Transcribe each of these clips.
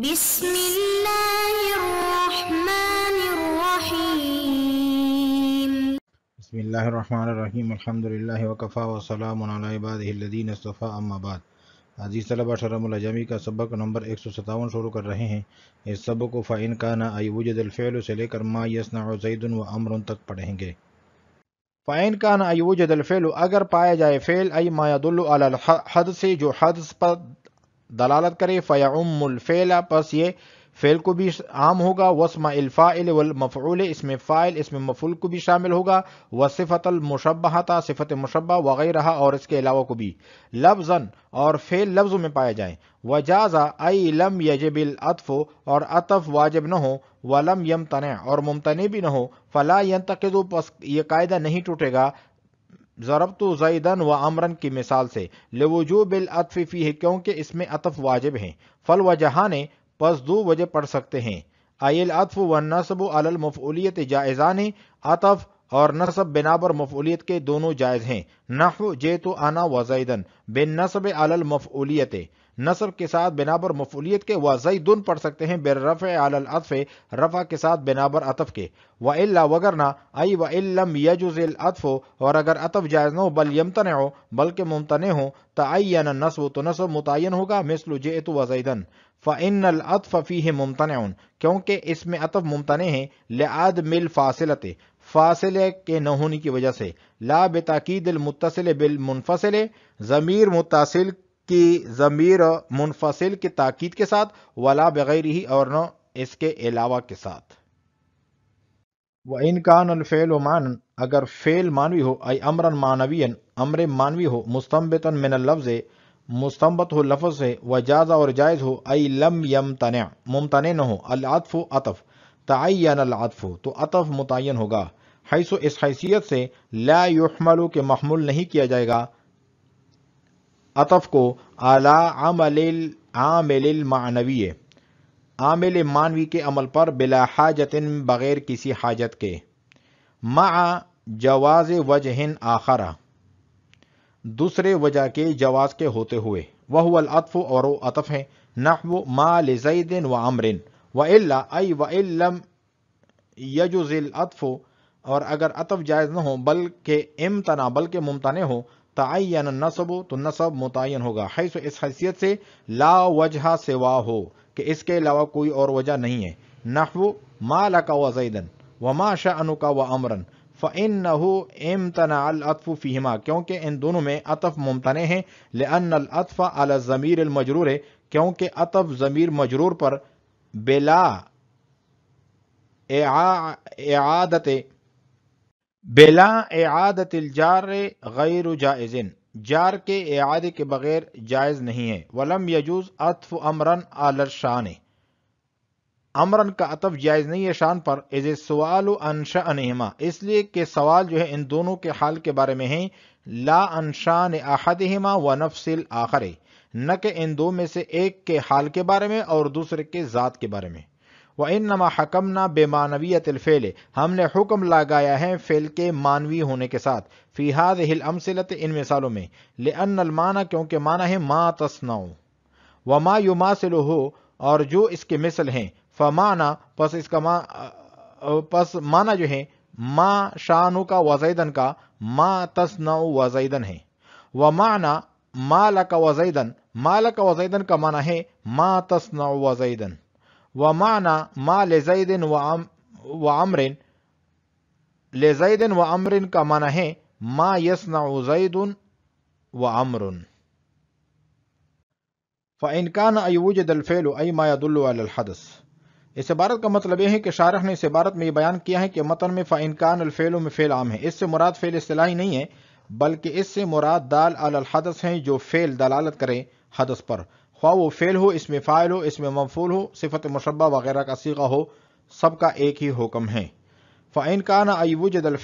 بسم الله الرحمن الرحيم بسم الله الرحمن الرحيم الحمد لله وكفى وسلام على عباده الذين اصطفى اما بعد अजीज़ तलबा का सबक नंबर एक सौ सतावन शुरू कर रहे हैं इस सबक फ़ाइन का ना अयूजदलफ़ैल से लेकर मा यसना जैदन व अमर तक पढ़ेंगे फ़ाइन का ना अयूजदलफ़ैल अगर पाया जाए फ़ैल आई मायादुल्ल हद से जो हद पर दलालत करे फ़याउमफ़ेला बस ये फ़ेल को भी आम होगा वसमा इल्फ़ाइल वलमफ़ूल इसमें फ़ाइल इसमें मफूल को भी शामिल होगा व सिफ़तलमशबहता सिफ़त मुशबा वगैरह और इसके अलावा को भी लफ्ज़न और फ़ेल लफ्ज़ में पाए जाएँ वजाजा अई लम यजबिल अतफ़ो और अतफ़ वाजब न हो वलम यम तन और मुमतने भी न हो फ़ला यन तकज़ ये कायदा नहीं टूटेगा ज़रब तो जैदन व अमरन की मिसाल से लेवजूबिल अतफ़ी फ़ी है क्योंकि इसमें अतफ वाजिब हैं फल व जहाने पस दो वजह पढ़ सकते हैं आयल अतफ़ व नसब अलमफूलियत जायजा ने अतफ और नसब बिनाबर मफूलियत के दोनों जायज़ हैं नफ जे तो आना व जैदन बिन नसब अलमफूलियत नसब के साथ बिनाबर मफूलियत के व दुन पढ़ सकते हैं बेरफ आलफ रफ़ा के साथ बिनाबर अतफ के व अल्ला वगरना आई व इलम यजुज़लफ़ो और अगर अतफ जायज़ न हो बल यमतन हो बल्कि मुमतन हो या नसब तो नसब मुतन होगा मिसल जेत व जईदन फ़िन अतफ़ फ़ी मुमतन क्योंकि इसमें अतफ मुमतन है आद मिल फासिलत फासिले के न होने की वजह से ला बेताकीद मुतसिल बिल मुनफसिल ज़मीर मुतासिल की ज़मीर मुनफसिल की ताकीद के साथ वला बग़ैर ही और न इसके अलावा के साथ व इनकान अलफ़ेल मान अगर फ़ेल मानवी हो अय अमर मानवीन अमर मानवी हो मुस्तम्बतन मिन लफ्ज़ मुस्तम्बत हो लफ्ज़ से व जाज़ा और जायज़ हो अय लम यम तन मुमतन न हो अलातफ़ अतफ़ तयन अलातफ़ तो अतफ़ मुतन होगा हैसो इस हैसियत से ला युहमलू के महमूल नहीं किया जाएगा अतफ को आला आमल आमिल मानवीय आमिल मानवी के अमल पर बिला हाजतिन बग़ैर किसी हाजत के मा जवाज वजहन आखरा दूसरे वजह के जवाज के होते हुए वह वल अतफ़ और अतफ़ है नहव मा लजैदिन व अमरिन व अल्ला अई वम यजुज़िल अतफ़ और अगर अतफ़ जायज़ न हो बल्कि इम तना बल्कि मुमतने हो तयन नसब तो नसब मुतयन होगा है सो इस हैसियत से ला वजह सिवा हो कि इसके अलावा कोई और वजह नहीं है नहु मा लका व जैदन व मा शाह का व अमरन फ़िन नहु एम तना तनाफ़ु फ़ीमा क्योंकि इन दोनों में अतफ़ मुमतने हैं ले लनफ़ अल ज़मीर मजरूर है क्योंकि अतफ़ ज़मीर मजरूर पर बेला एआदत बेला एआदत जार गैर जायज़िन जार के एआदे के बगैर जायज़ नहीं है वलम यजूज़ अतफ़ अमरन आलर शान अमरन का अतफ जायज़ नहीं है शान पर एज सवाल अनशानहमा इसलिए कि सवाल जो है इन दोनों के हाल के बारे में है ला अनशान अहदहमा व नफसिल आखरे न के इन दो में से एक के हाल के बारे में और दूसरे के ज़ात के बारे में वह इन नमा ना बेमानवीत फ़ेल हमने हुक्म लगाया है फ़ेल के मानवी होने के साथ फ़िहाद हिल अमसिलत इन मिसालों में लेअनमाना क्योंकि माना है मा तस्नाओ व मा युमासिल हो और जो इसके मिसल हैं फमाना पस इसका मा पस माना जो है मा शानु का वजैदन का मा तस्नाओ वजैदन है व माना माल का वजैदन माल का वजैदन का माना है मा तस्नाओ वजैदन ومعنى ما لزيد وعم وعمر لزيد وعمر का माना है ما يصنع زيد وعمر फ़ाइन कान अयूजद अलफ़ेल अई मायादुल्लहदस इस इबारत का मतलब यह है कि शारख ने इस इबारत में यह बयान किया है कि मतन में फ़ाइन कान अलफ़ेल में फ़ेल आम है इससे मुराद फ़ेल असलाही नहीं है बल्कि इससे मुराद दाल अलहदस हैं जो फ़ेल दलालत करें हदस पर ख्वा वो फेल हो इसमें फ़ायल हो इसमें मफूल हो सिफत मशबा वगैरह का सीगा हो सबका एक ही हुक्म है फ़ाइन का ना आई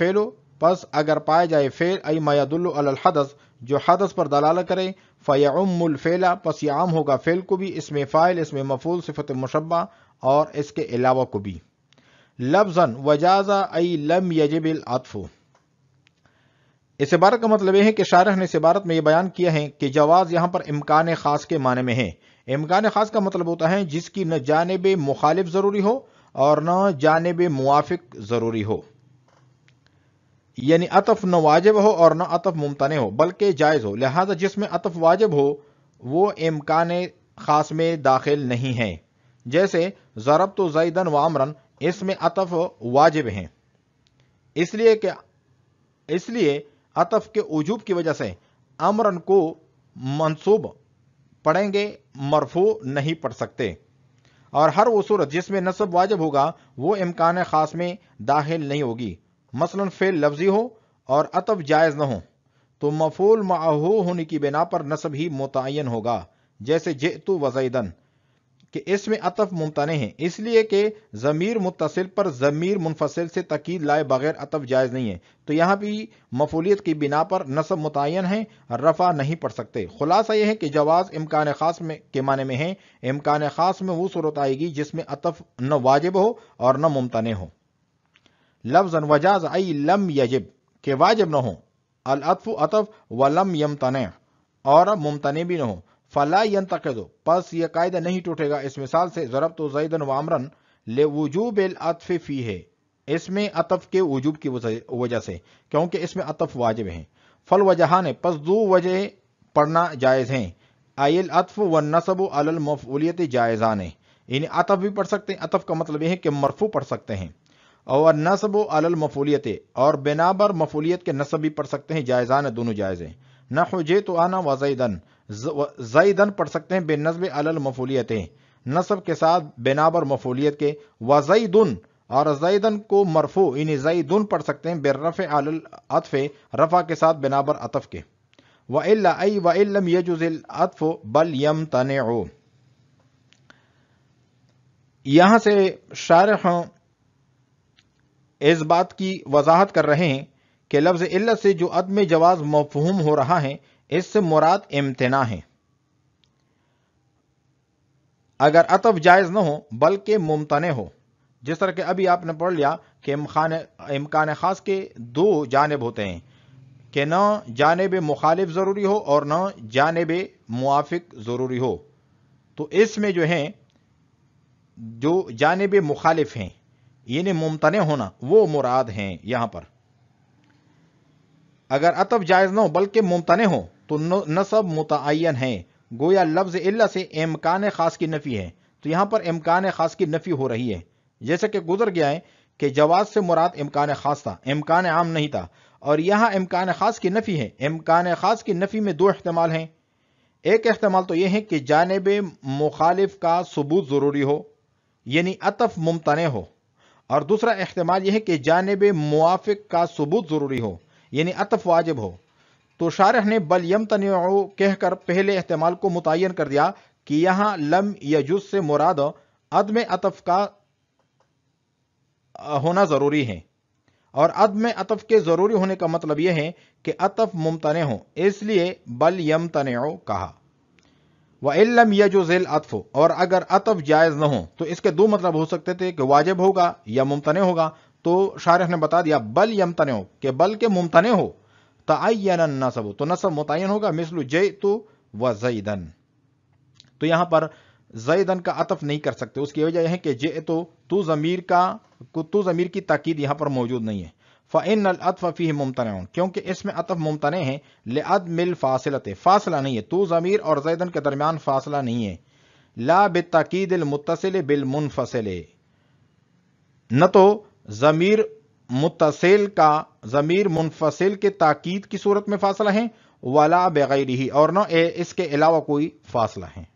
फेल हो बस अगर पाए जाए फ़ेल आई मायादुल्लहदस जो हदस पर दलाल करे फेला पस यह आम होगा फ़ेल को भी इसमें फ़ायल इसमें मफूल सिफत मशबा और इसके अलावा को भी लफ्ज़न वजाजा आई लम यजबिल आतफ़ू इस इबारत का मतलब यह है कि शारह ने इस इबारत में यह बयान किया है कि जवाज़ यहाँ पर इम्कान ख़ास के माने में है इम्कान ख़ास का मतलब होता है जिसकी न जानब मुखालिफ ज़रूरी हो और न जानब मुआफ़ ज़रूरी हो यानी अतफ न वाजिब हो और न अतफ मुमतन हो बल्कि जायज़ हो लिहाजा जिसमें अतफ वाजिब हो वो इम्कान ख़ास में दाखिल नहीं है जैसे ज़रब तो व वामरन इसमें अतफ वाजिब हैं इसलिए कि इसलिए अतफ के उजूब की वजह से अमरन को मनसूब पढ़ेंगे मरफो नहीं पढ़ सकते और हर वो सूरत जिसमें नसब वाजब होगा वो इम्कान खास में दाखिल नहीं होगी मसलन फेल लफ्जी हो और अतब जायज़ न हो तो मफूल माहू होने की बिना पर नसब ही मुतन होगा जैसे जेतु वजैदन कि इसमें अतफ मुमतने हैं इसलिए कि ज़मीर मुतसिल पर ज़मीर मुनफसिल से तकीद लाए बगैर अतफ जायज़ नहीं है तो यहां भी मफूलियत की बिना पर नसब मुतन है रफ़ा नहीं पढ़ सकते खुलासा यह है कि जवाब इम्कान ख़ास में के माने में है इम्कान ख़ास में वो सूरत आएगी जिसमें अतफ न वाजिब हो और न मुमतने हो लफ्ज़ वजाज आई लम यजब के वाजिब न हो अलफ अतफ व लम यमतन और मुमतने भी न हो फला तक दो बस यह कायदा नहीं टूटेगा इस मिसाल से जरब तो जैदन वामरन ले वजूब अतफ़ फ़ी है इसमें अतफ के वजूब की वजह से क्योंकि इसमें अतफ वाजिब है फल वजहा ने पस दो वजह पढ़ना जायज़ हैं आयल अतफ व नसब अलमफूलियत जायज़ा ने इन्हें अतफ भी पढ़ सकते हैं अतफ का मतलब यह है कि मरफू पढ़ सकते हैं और नसब अलमफूलियत और बेनाबर मफूलियत के नसब भी पढ़ सकते हैं जायज़ा ने दोनों जायजे नखे जे तो आना वजैदन जईदन पढ़ सकते हैं बेनस्ब अल मफूलियत नसब के साथ बेनाबर मफूलियत के वजईदन और जईदन को मरफो इन जईदन पढ़ सकते हैं बेरफ अल अतफ़ रफ़ा के साथ बेनाबर अतफ़ के वई वम यजुज़लफ़ बल यम तन यहाँ से शारह इस बात की वजाहत कर रहे हैं कि लफ्ज़ इल्लत से जो अदम जवाज़ मफहूम हो रहा है इससे मुराद इम्तना है अगर अतफ जायज़ ना हो बल्कि मुमतने हो जिस तरह के अभी आपने पढ़ लिया कि इमकान ख़ास के दो जानब होते हैं कि न जानब मुखालिफ ज़रूरी हो और न जानब मुआफिक ज़रूरी हो तो इसमें जो है जो जानब मुखालिफ हैं यानी मुमतने होना वो मुराद हैं यहां पर अगर अतब जायज़ ना हो बल्कि मुमतने हो तो नसब मुतन है गोया लफ्ज इल्ला से एमकान खास की नफ़ी है तो यहां पर एमकान खास की नफ़ी हो रही है जैसे कि गुजर गया है कि जवाब से मुराद एमकान खास था एमकान आम नहीं था और यहां इम्कान खास की नफ़ी है इम्कान खास की नफ़ी में दो अहतमाल हैं एक अहतमाल तो यह है कि जानब मुखालिफ का सबूत ज़रूरी हो यानी अतफ मुमतने हो और दूसरा अहतमाल यह है कि जानब मुआफ़ का सबूत ज़रूरी हो यानी अतफ वाजिब हो तो शारह ने बल यम तनो कहकर पहले अहतमाल को मुतन कर दिया कि यहां लम यजुज से मुराद अदम अतफ का होना ज़रूरी है और अदम अतफ के ज़रूरी होने का मतलब यह है कि अतफ मुमतन हो इसलिए बल यम तनो कहा वह इलम जेल अतफ और अगर अतफ जायज़ न हो तो इसके दो मतलब हो सकते थे कि वाजिब होगा या मुमतने होगा तो शारह ने बता दिया बल यम हो कि बल के मुमतने हो तयन नसब तो नसब मुतन होगा मिसलू जय तो व जईदन तो यहां पर जईदन का अतफ नहीं कर सकते उसकी वजह है कि जे तो तू जमीर का तू जमीर की ताकीद यहां पर मौजूद नहीं है फ़िन अतफ़ फ़ी मुमतन क्योंकि इसमें अतफ मुमतन है लेद मिल फासिलत फासला नहीं है तो ज़मीर और जैदन के दरमियान फासला नहीं है ला बकीद मुतसिल बिल मुनफसिल न तो ज़मीर मुतसिल का ज़मीर मुनफसिल के ताकीद की सूरत में फासला है वाला बगैर ही और न इसके अलावा कोई फासला है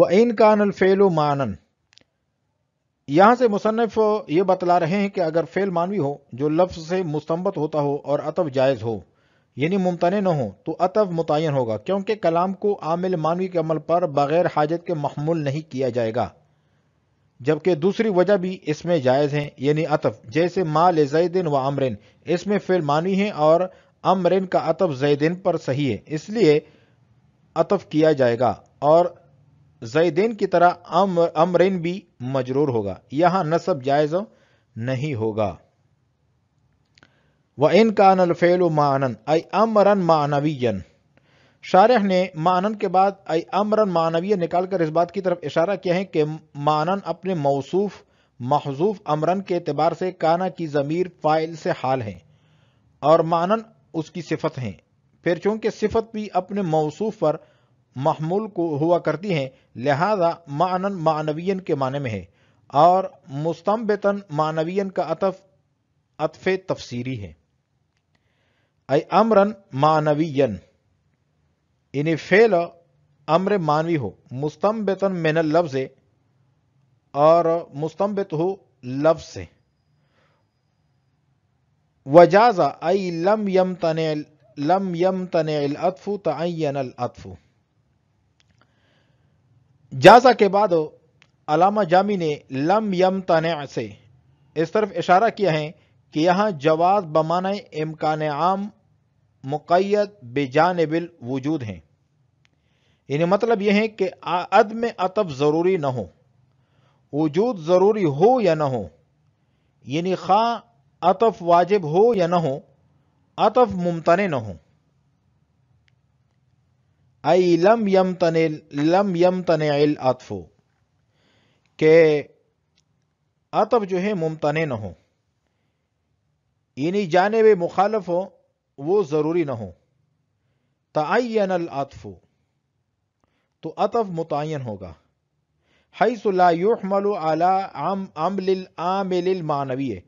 व इन कानफ़ेल मानन यहां से मुसनफ़ ये बतला रहे हैं कि अगर फ़ेल मानवी हो जो लफ्ज़ से मुस्तबत होता हो और अतव जायज़ हो यानी मुमतन न हो तो अतव मुतन होगा क्योंकि कलाम को आमिल मानवी के अमल पर बग़ैर हाजत के महमूल नहीं किया जाएगा जबकि दूसरी वजह भी इसमें जायज़ है यानी अतफ जैसे माँ ले जैदिन व अमरिन इसमें फिर मानी है और अमरिन का अतफ जैदिन पर सही है इसलिए अतफ किया जाएगा और जैदिन की तरह अम अमरिन भी मजरूर होगा यहाँ नसब जायज़ नहीं होगा व इन का नलफेल मानन अमरन मानवीजन शारह ने मानन के बाद अमरन मानवीय निकालकर इस बात की तरफ इशारा किया है कि मानन अपने मौसू महजूफ अमरन के अतबार से काना की ज़मीर फ़ाइल से हाल है और मानन उसकी सिफत हैं फिर चूंकि सिफत भी अपने मौसू पर महमूल को हुआ करती हैं लिहाजा मानन मानवीन के माने में है और मुस्तम्बतन मानवीन का अतफ अतफ़ तफसीरी है अमरन मानवीन इन फेल अम्र मानवी हो मुस्तम्बितन मेन लफ्ज और मुस्तम्बित हो लफ से वजाजा आई लम यम तने लम यम तन अतफ़ु तयन अतफ़ु जाजा के बाद अलामा जामी ने लम यम तने से इस तरफ इशारा किया है कि यहां जवाब बमान इमकान आम मुक़ैद बेजानबिल वजूद हैं यानी मतलब यह है कि अदम अतब ज़रूरी ना हो वजूद ज़रूरी हो या ना हो यानी खा अतफ वाजिब हो या ना हो अतफ मुमतने ना हो आई लम यम तने लम यम तन अतफ़ो के अतफ जो है मुमतने ना हो यानी जानब मुखालफ हो वो ज़रूरी ना हो तयन अतफ़ो तो अतफ मुतन होगा हैसमल आला मानवीय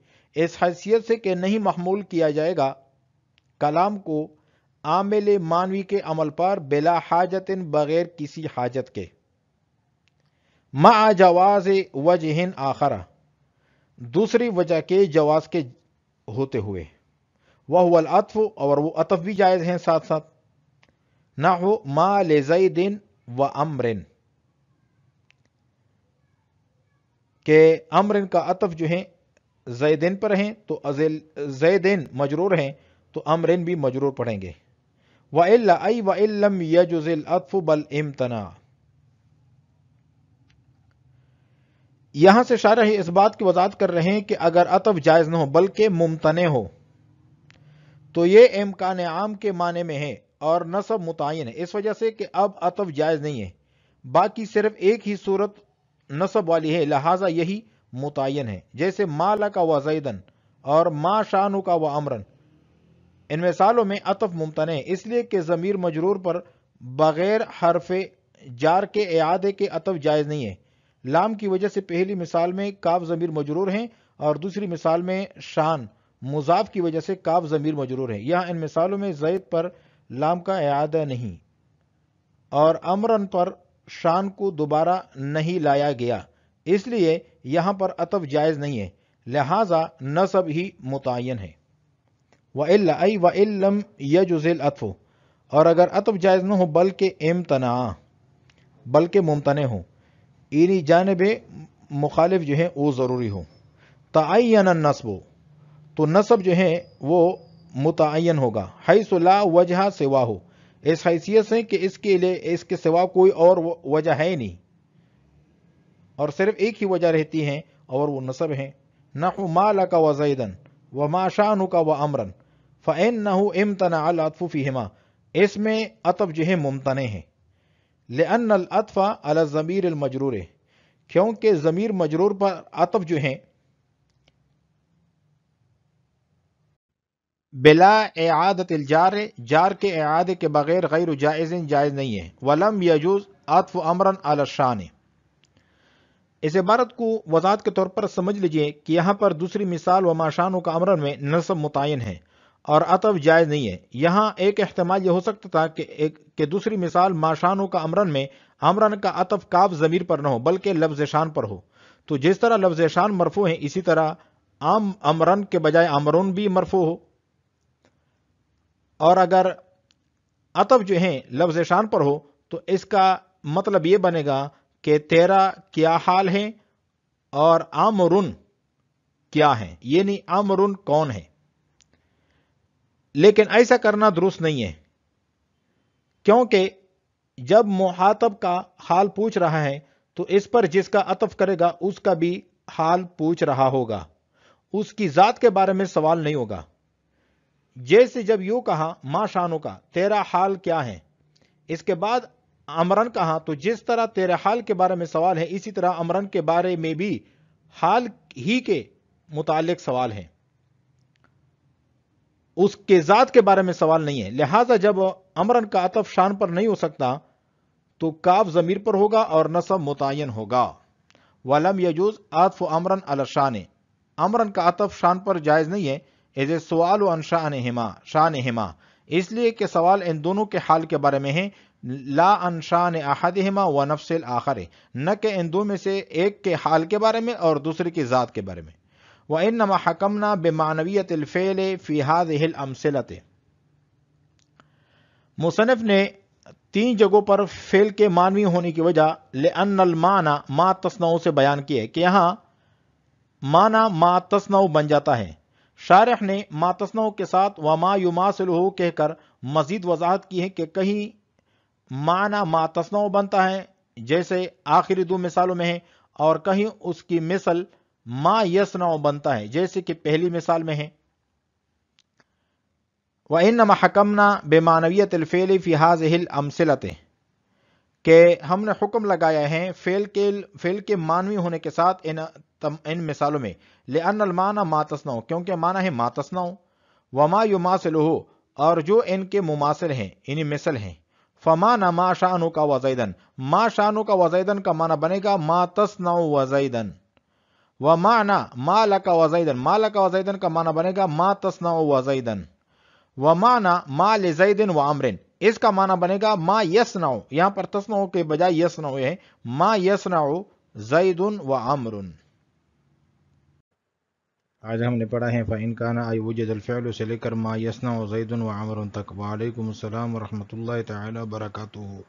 इस हैसियत से कि नहीं महमूल किया जाएगा कलाम को आमिल मानवी के अमल पर बिला हाजत बगैर किसी हाजत के मा जवाज वजहन आखरा दूसरी वजह के जवाज के होते हुए वह अतफ़ और वो अतफ़ भी जायज़ हैं साथ साथ ना हो मा ले दिन व अमरिन के अमरिन का अतफ जो है जैदैन पर हैं तो जैदैन मजरूर हैं तो अमरिन भी मजरूर पढ़ेंगे व वम यजुजिल अतफ बल इमतना यहां से शारह इस बात की वजात कर रहे हैं कि अगर अतफ जायज़ ना हो बल्कि मुमतने हो तो ये एमकान आम के माने में है और नसब मुतन है इस वजह से कि अब अतब जायज़ नहीं है बाकी सिर्फ एक ही सूरत नसब वाली है लिहाजा यही मुतन है जैसे माला का व जैदन और माँ शानु का व अमरन इन मिसालों में अतफ मुमतन है इसलिए कि ज़मीर मजरूर पर बग़ैर हरफ जार के अदे के अतब जायज़ नहीं है लाम की वजह से पहली मिसाल में काव ज़मीर मजरूर हैं और दूसरी मिसाल में शान मुजाफ की वजह से काव ज़मीर मजरूर है यहाँ इन मिसालों में जैद पर लाम का अदा नहीं और अमरन पर शान को दोबारा नहीं लाया गया इसलिए यहां पर अतब जायज़ नहीं है लिहाजा नसब ही मुतन है वल्ला वम यजुजिल अतफ़ और अगर अतब जायज़ न हो बल्कि इमतना बल्कि मुमतने हो इनी जानब मुखालिफ जो है वो ज़रूरी हो तयन नस्ब तो नसब जो है वो मुतन होगा हई सुला वजह सिवा हो इस हैसियत से कि इसके लिए इसके सिवा कोई और वजह है नहीं और सिर्फ एक ही वजह रहती है और वो नसब है नहु माला का वजैदन व माशानु का व अमरन फ़ैन नहु इमतन अलतफ़ीमा इसमें अतफ जो है मुमतन है लेन अलतफ़ा अलज़मीर मजरूर क्योंकि ज़मीर मजरूर पर अतफ जो है बिला एआदत जार जार के एआदे के बगैर गैर जायज़ जायज़ नहीं है वलम यजूज अतफ अमरन अलशान इस इबारत को वजात के तौर पर समझ लीजिए कि यहाँ पर दूसरी मिसाल व माशानों का अमरन में नसब मुतन है और अतव जायज़ नहीं है यहाँ एक अहतमाल यह हो सकता था कि एक कि दूसरी मिसाल माशानों का अमरन में अमरन का अतव काफ ज़मीर पर न हो बल्कि लफ्ज़ शान पर हो तो जिस तरह लफ्ज़ शान मरफू है इसी तरह आम अमरन के बजाय अमरन भी मरफू हो और अगर अतब जो है लफ्ज शान पर हो तो इसका मतलब ये बनेगा कि तेरा क्या हाल है और आमरुन क्या है ये नहीं आमरुन कौन है लेकिन ऐसा करना दुरुस्त नहीं है क्योंकि जब मुहातब का हाल पूछ रहा है तो इस पर जिसका अतफ करेगा उसका भी हाल पूछ रहा होगा उसकी जात के बारे में सवाल नहीं होगा जैसे जब यू कहा मां शानु का तेरा हाल क्या है इसके बाद अमरन कहा तो जिस तरह तेरे हाल के बारे में सवाल है इसी तरह अमरन के बारे में भी हाल ही के मुतालिक सवाल है उसके ज़ात के बारे में सवाल नहीं है लिहाजा जब अमरन का अतफ शान पर नहीं हो सकता तो काफ जमीर पर होगा और नसब मुतन होगा वलम यजूज आतफ अमरन अल शान अमरन का अतफ शान पर जायज़ नहीं है एज सवाल अन शाह ने हिमा इसलिए कि सवाल इन दोनों के हाल के बारे में है ला अनशान अहद हिमा व नफसिल आखर न के इन दो में से एक के हाल के बारे में और दूसरे की ज़ात के बारे में व इन नमा हकमना बेमानवीत फ़ेल फ़िहाद हिल अमसलत मुसनफ़ ने तीन जगहों पर फेल के मानवी होने की वजह ले अनमाना मा तस्नाओं से बयान किया है कि यहाँ माना मा तस्नाओ बन जाता है शारह ने मातस्नों के साथ वमा युमासिलहू कहकर मजीद वजाहत की है कि कहीं माना मातस्नों बनता है जैसे आखिरी दो मिसालों में है और कहीं उसकी मिसल मा यसना बनता है जैसे कि पहली मिसाल में है व इन महकमना बेमानवीत फ़ी फिहाज हिल अमसिलतें कि हमने हुक्म लगाया है फेल के फेल के मानवी होने के साथ इन तम, इन मिसालों में ले अनमाना मातसनाओ क्योंकि माना है मातसना वमा युमासिल हो और जो इनके मुमासिल हैं इन मिसल हैं फमा मा शाहनु का वजैदन मा शाहनु का वजैदन का माना बनेगा तस्नाओ वजैदन व माना मा लका वजैदन मा लका वजैदन का माना बनेगा मा तस्नाओ वजैदन व माना मा लिजैदिन व आमरिन इसका माना बनेगा मा यस नाओ यहां पर तस्नाओ के बजाय यस नाओ है मा यस नाओ हो व आमरुन आज हमने पढ़ा है फ़ाइन काना आई वजदलफ़ैल से लेकर मा यसना जैदन व आमरन तक वालेकुम असलम वरहमतुल्लाह ताला वरकatuhu